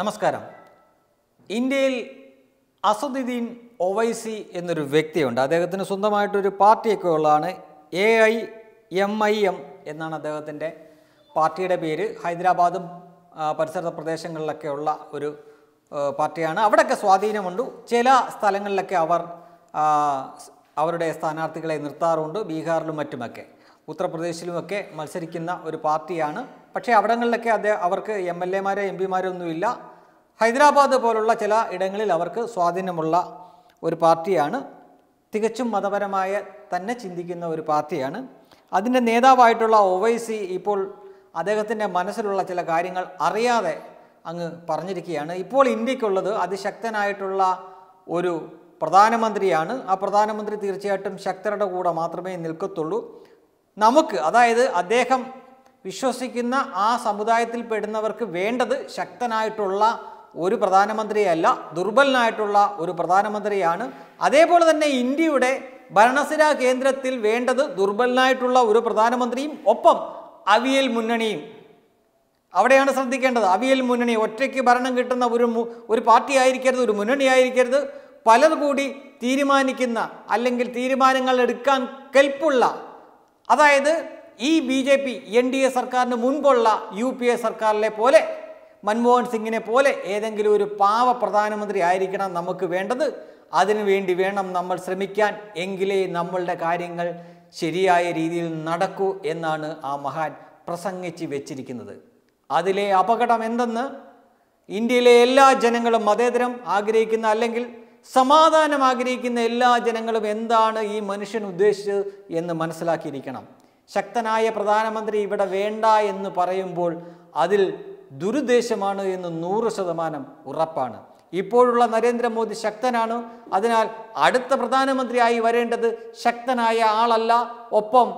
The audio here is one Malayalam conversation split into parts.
നമസ്കാരം ഇന്ത്യയിൽ അസദുദ്ദീൻ ഒവൈസി എന്നൊരു വ്യക്തിയുണ്ട് അദ്ദേഹത്തിന് സ്വന്തമായിട്ടൊരു പാർട്ടിയൊക്കെ ഉള്ളതാണ് A I M I M എന്നാണ് അദ്ദേഹത്തിൻ്റെ പാർട്ടിയുടെ പേര് ഹൈദരാബാദും പരിസര ഉള്ള ഒരു പാർട്ടിയാണ് അവിടെയൊക്കെ സ്വാധീനമുണ്ട് ചില സ്ഥലങ്ങളിലൊക്കെ അവർ അവരുടെ സ്ഥാനാർത്ഥികളെ നിർത്താറുണ്ട് ബീഹാറിലും മറ്റുമൊക്കെ ഉത്തർപ്രദേശിലുമൊക്കെ മത്സരിക്കുന്ന ഒരു പാർട്ടിയാണ് പക്ഷേ അവിടങ്ങളിലൊക്കെ അദ്ദേഹം അവർക്ക് എം എൽ എമാരോ എം പിമാരോ ഒന്നുമില്ല ഹൈദരാബാദ് പോലുള്ള ചില ഇടങ്ങളിൽ അവർക്ക് സ്വാധീനമുള്ള ഒരു പാർട്ടിയാണ് തികച്ചും മതപരമായ തന്നെ ചിന്തിക്കുന്ന ഒരു പാർട്ടിയാണ് അതിൻ്റെ നേതാവായിട്ടുള്ള ഒവൈസി ഇപ്പോൾ അദ്ദേഹത്തിൻ്റെ മനസ്സിലുള്ള ചില കാര്യങ്ങൾ അറിയാതെ അങ്ങ് പറഞ്ഞിരിക്കുകയാണ് ഇപ്പോൾ ഇന്ത്യക്കുള്ളത് അതിശക്തനായിട്ടുള്ള ഒരു പ്രധാനമന്ത്രിയാണ് ആ പ്രധാനമന്ത്രി തീർച്ചയായിട്ടും ശക്തരുടെ കൂടെ മാത്രമേ നിൽക്കത്തുള്ളൂ നമുക്ക് അതായത് അദ്ദേഹം വിശ്വസിക്കുന്ന ആ സമുദായത്തിൽ പെടുന്നവർക്ക് വേണ്ടത് ശക്തനായിട്ടുള്ള ഒരു പ്രധാനമന്ത്രിയല്ല ദുർബലനായിട്ടുള്ള ഒരു പ്രധാനമന്ത്രിയാണ് അതേപോലെ തന്നെ ഇന്ത്യയുടെ ഭരണസിര കേന്ദ്രത്തിൽ വേണ്ടത് ദുർബലനായിട്ടുള്ള ഒരു പ്രധാനമന്ത്രിയും ഒപ്പം അവിയൽ മുന്നണിയും അവിടെയാണ് ശ്രദ്ധിക്കേണ്ടത് അവിയൽ മുന്നണി ഒറ്റയ്ക്ക് ഭരണം കിട്ടുന്ന ഒരു ഒരു പാർട്ടി ആയിരിക്കരുത് ഒരു മുന്നണി ആയിരിക്കരുത് പലർ കൂടി തീരുമാനിക്കുന്ന അല്ലെങ്കിൽ തീരുമാനങ്ങൾ എടുക്കാൻ കെൽപ്പുള്ള അതായത് ഈ B J P N D A സർക്കാരിന് മുൻപുള്ള യു പി എ സർക്കാരിലെ പോലെ മൻമോഹൻ സിംഗിനെ പോലെ ഏതെങ്കിലും ഒരു പാവ പ്രധാനമന്ത്രി ആയിരിക്കണം നമുക്ക് വേണ്ടത് അതിനുവേണ്ടി വേണം നമ്മൾ ശ്രമിക്കാൻ എങ്കിലേ നമ്മളുടെ കാര്യങ്ങൾ ശരിയായ രീതിയിൽ നടക്കൂ എന്നാണ് ആ മഹാൻ പ്രസംഗിച്ച് വെച്ചിരിക്കുന്നത് അതിലെ അപകടം എന്തെന്ന് ഇന്ത്യയിലെ എല്ലാ ജനങ്ങളും മതേതരം ആഗ്രഹിക്കുന്ന അല്ലെങ്കിൽ സമാധാനം ആഗ്രഹിക്കുന്ന എല്ലാ ജനങ്ങളും എന്താണ് ഈ മനുഷ്യൻ ഉദ്ദേശിച്ചത് എന്ന് മനസ്സിലാക്കിയിരിക്കണം ശക്തനായ പ്രധാനമന്ത്രി ഇവിടെ വേണ്ട എന്ന് പറയുമ്പോൾ അതിൽ ദുരുദ്ദേശമാണ് എന്ന് നൂറ് ശതമാനം ഉറപ്പാണ് ഇപ്പോഴുള്ള നരേന്ദ്രമോദി ശക്തനാണ് അതിനാൽ അടുത്ത പ്രധാനമന്ത്രിയായി വരേണ്ടത് ശക്തനായ ആളല്ല ഒപ്പം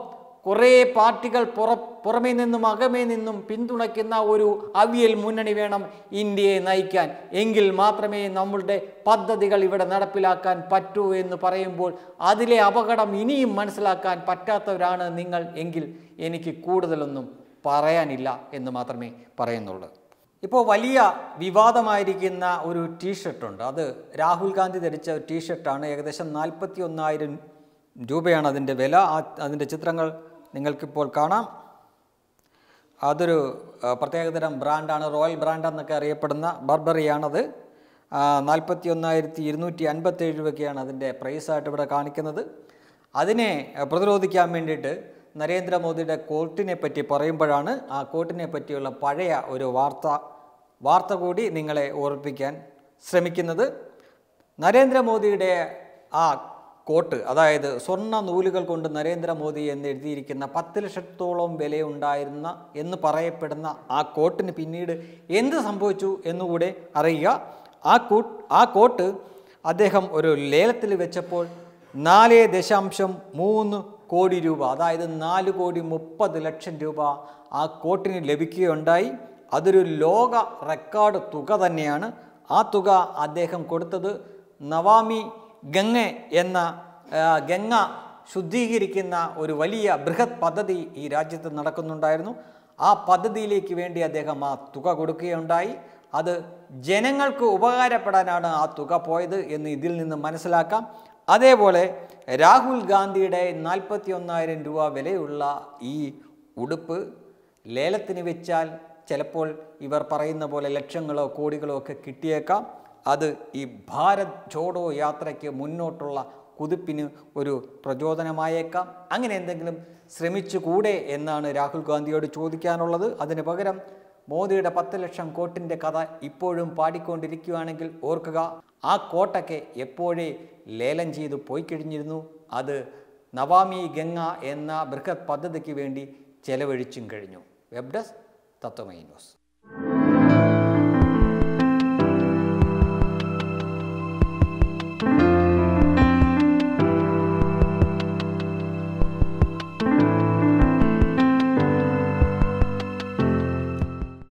കുറേ പാർട്ടികൾ പുറ പുറമേ നിന്നും അകമേ നിന്നും പിന്തുണയ്ക്കുന്ന ഒരു അവിയൽ മുന്നണി വേണം ഇന്ത്യയെ നയിക്കാൻ എങ്കിൽ മാത്രമേ നമ്മളുടെ പദ്ധതികൾ ഇവിടെ നടപ്പിലാക്കാൻ പറ്റൂ എന്ന് പറയുമ്പോൾ അതിലെ അപകടം ഇനിയും മനസ്സിലാക്കാൻ പറ്റാത്തവരാണ് നിങ്ങൾ എങ്കിൽ എനിക്ക് കൂടുതലൊന്നും പറയാനില്ല എന്ന് മാത്രമേ പറയുന്നുള്ളൂ ഇപ്പോൾ വലിയ വിവാദമായിരിക്കുന്ന ഒരു ടീഷർട്ടുണ്ട് അത് രാഹുൽ ഗാന്ധി ധരിച്ച ഒരു ടീഷർട്ടാണ് ഏകദേശം നാൽപ്പത്തി ഒന്നായിരം രൂപയാണ് അതിൻ്റെ വില അതിൻ്റെ ചിത്രങ്ങൾ നിങ്ങൾക്കിപ്പോൾ കാണാം അതൊരു പ്രത്യേകതരം ബ്രാൻഡാണ് റോയൽ ബ്രാൻഡ് അറിയപ്പെടുന്ന ബർബറിയാണത് നാൽപ്പത്തി ഒന്നായിരത്തി ഇരുന്നൂറ്റി അൻപത്തേഴ് രൂപയ്ക്കാണ് അതിൻ്റെ പ്രൈസായിട്ട് ഇവിടെ കാണിക്കുന്നത് അതിനെ പ്രതിരോധിക്കാൻ വേണ്ടിയിട്ട് നരേന്ദ്രമോദിയുടെ കോർട്ടിനെ പറ്റി പറയുമ്പോഴാണ് ആ കോർട്ടിനെ പറ്റിയുള്ള പഴയ ഒരു വാർത്ത വാർത്ത കൂടി നിങ്ങളെ ഓർപ്പിക്കാൻ ശ്രമിക്കുന്നത് നരേന്ദ്രമോദിയുടെ ആ കോട്ട് അതായത് സ്വർണ്ണ നൂലുകൾ കൊണ്ട് നരേന്ദ്രമോദി എന്ന് എഴുതിയിരിക്കുന്ന പത്ത് ലക്ഷത്തോളം വിലയുണ്ടായിരുന്ന എന്ന് പറയപ്പെടുന്ന ആ കോട്ടിന് പിന്നീട് എന്ത് സംഭവിച്ചു എന്നുകൂടെ അറിയുക ആ കോട്ട് ആ കോട്ട് അദ്ദേഹം ഒരു ലേലത്തിൽ വെച്ചപ്പോൾ നാല് ദശാംശം മൂന്ന് കോടി രൂപ അതായത് നാല് കോടി മുപ്പത് ലക്ഷം രൂപ ആ കോട്ടിന് ലഭിക്കുകയുണ്ടായി അതൊരു ലോക റെക്കോർഡ് തുക തന്നെയാണ് ആ തുക അദ്ദേഹം കൊടുത്തത് നവാമി ഗംഗ എന്ന ഗംഗ ശുദ്ധീകരിക്കുന്ന ഒരു വലിയ ബൃഹത് പദ്ധതി ഈ രാജ്യത്ത് നടക്കുന്നുണ്ടായിരുന്നു ആ പദ്ധതിയിലേക്ക് വേണ്ടി അദ്ദേഹം ആ തുക കൊടുക്കുകയുണ്ടായി അത് ജനങ്ങൾക്ക് ഉപകാരപ്പെടാനാണ് ആ തുക പോയത് എന്ന് ഇതിൽ നിന്ന് മനസ്സിലാക്കാം അതേപോലെ രാഹുൽ ഗാന്ധിയുടെ ഒന്നായിരം രൂപ വിലയുള്ള ഈ ഉടുപ്പ് ലേലത്തിന് വെച്ചാൽ ചിലപ്പോൾ ഇവർ പറയുന്ന പോലെ ലക്ഷങ്ങളോ കോടികളോ ഒക്കെ കിട്ടിയേക്കാം അത് ഈ ഭാരത് ജോഡോ യാത്രയ്ക്ക് മുന്നോട്ടുള്ള കുതിപ്പിന് ഒരു പ്രചോദനമായേക്കാം അങ്ങനെ എന്തെങ്കിലും ശ്രമിച്ചുകൂടെ എന്നാണ് രാഹുൽ ഗാന്ധിയോട് ചോദിക്കാനുള്ളത് അതിന് പകരം മോദിയുടെ പത്ത് ലക്ഷം കോട്ടിൻ്റെ കഥ ഇപ്പോഴും പാടിക്കൊണ്ടിരിക്കുകയാണെങ്കിൽ ഓർക്കുക ആ കോട്ടൊക്കെ എപ്പോഴേ ലേലം ചെയ്തു കഴിഞ്ഞിരുന്നു അത് നവാമി ഗംഗ എന്ന ബൃഹത് പദ്ധതിക്ക് വേണ്ടി ചെലവഴിച്ചും കഴിഞ്ഞു വെബ് ഡെസ്ക് തത്വമൈ ന്യൂസ്